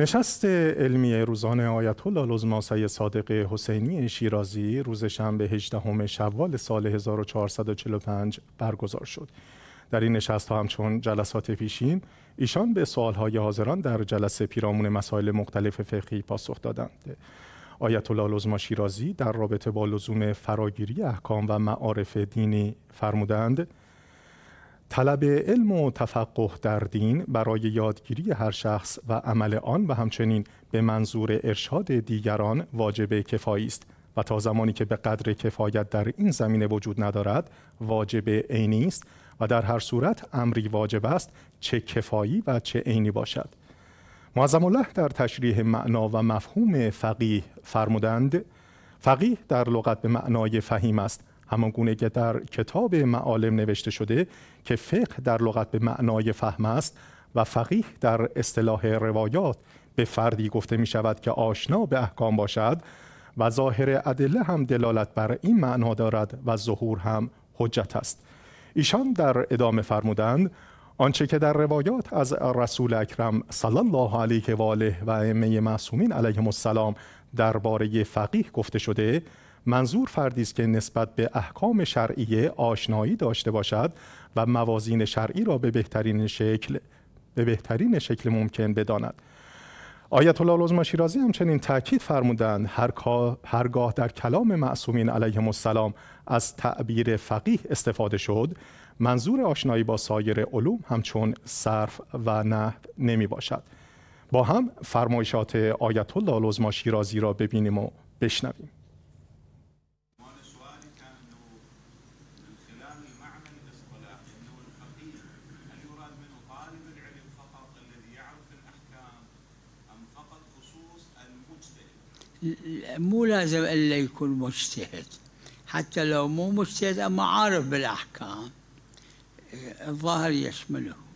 نشست علمی روزانه آیت الله لزما سید صادق حسینی شیرازی روز شنبه 18 شوال سال 1445 برگزار شد. در این نشست ها همچون جلسات پیشین ایشان به سوال های حاضران در جلسه پیرامون مسائل مختلف فقهی پاسخ دادند. آیت الله لزما شیرازی در رابطه با لزوم فراگیری احکام و معارف دینی فرمودند طلب علم و تفقه در دین برای یادگیری هر شخص و عمل آن و همچنین به منظور ارشاد دیگران واجب کفایی است و تا زمانی که به قدر کفایت در این زمینه وجود ندارد واجب عینی است و در هر صورت امری واجب است چه کفایی و چه عینی باشد معظم الله در تشریح معنا و مفهوم فقیه فرمودند فقیه در لغت به معنای فهیم است همان گونه که در کتاب معالم نوشته شده که فقه در لغت به معنای فهم است و فقیه در اصطلاح روایات به فردی گفته می شود که آشنا به احکام باشد و ظاهر ادله هم دلالت بر این معنا دارد و ظهور هم حجت است ایشان در ادامه فرمودند آنچه که در روایات از رسول اکرم صلی الله علیه و آله و ائمه معصومین علیهم السلام درباره فقیه گفته شده منظور فردی است که نسبت به احکام شرعیه آشنایی داشته باشد و موازین شرعی را به بهترین شکل به بهترین شکل ممکن بداند آیت الله العظما شیرازی همچنین تاکید فرمودند هر هرگاه در کلام معصومین علیه السلام از تعبیر فقیه استفاده شد منظور آشنایی با سایر علوم همچون صرف و نحو نمی باشد با هم فرمایشات آیت الله العظما شیرازی را ببینیم و بشنویم مو لازم إلا يكون مجتهد حتى لو مو مجتهد أما عارف بالأحكام الظاهر يشمله